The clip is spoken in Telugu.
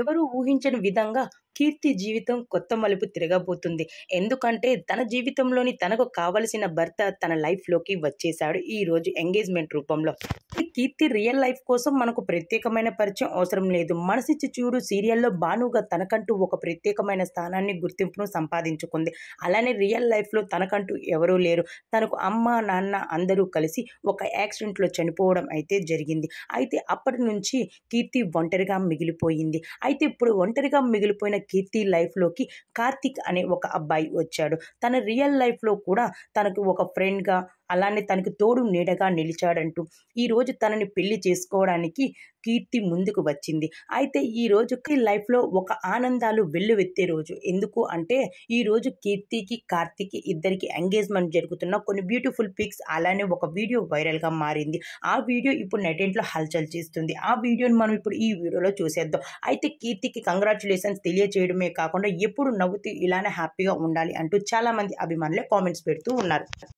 ఎవరూ ఊహించని విధంగా కీర్తి జీవితం కొత్త మలుపు తిరగబోతుంది ఎందుకంటే తన జీవితంలోని తనకు కావలసిన భర్త తన లైఫ్లోకి వచ్చేశాడు ఈరోజు ఎంగేజ్మెంట్ రూపంలో కీర్తి రియల్ లైఫ్ కోసం మనకు ప్రత్యేకమైన పరిచయం అవసరం లేదు మనసిచ్చి చూడు సీరియల్లో భానుగా తనకంటూ ఒక ప్రత్యేకమైన స్థానాన్ని గుర్తింపును సంపాదించుకుంది అలానే రియల్ లైఫ్లో తనకంటూ ఎవరూ లేరు తనకు అమ్మ నాన్న అందరూ కలిసి ఒక యాక్సిడెంట్లో చనిపోవడం అయితే జరిగింది అయితే అప్పటి నుంచి కీర్తి ఒంటరిగా మిగిలిపోయింది అయితే ఇప్పుడు ఒంటరిగా మిగిలిపోయిన కీర్తి లైఫ్లోకి కార్తిక్ అనే ఒక అబ్బాయి వచ్చాడు తన రియల్ లైఫ్లో కూడా తనకు ఒక ఫ్రెండ్గా అలానే తనకు తోడు నీడగా నిలిచాడంటూ ఈరోజు తనని పెళ్లి చేసుకోవడానికి కీర్తి ముందుకు వచ్చింది అయితే ఈ రోజుకి లైఫ్లో ఒక ఆనందాలు వెల్లువెత్తే రోజు ఎందుకు అంటే ఈరోజు కీర్తికి కార్తీకి ఇద్దరికి ఎంగేజ్మెంట్ జరుగుతున్న కొన్ని బ్యూటిఫుల్ పిక్స్ అలానే ఒక వీడియో వైరల్గా మారింది ఆ వీడియో ఇప్పుడు నెటెంట్లో హల్చల్ చేస్తుంది ఆ వీడియోని మనం ఇప్పుడు ఈ వీడియోలో చూసేద్దాం అయితే కీర్తికి కంగ్రాచులేషన్స్ తెలియచేయడమే కాకుండా ఎప్పుడు నవ్వుతూ ఇలానే హ్యాపీగా ఉండాలి అంటూ చాలామంది అభిమానులే కామెంట్స్ పెడుతూ ఉన్నారు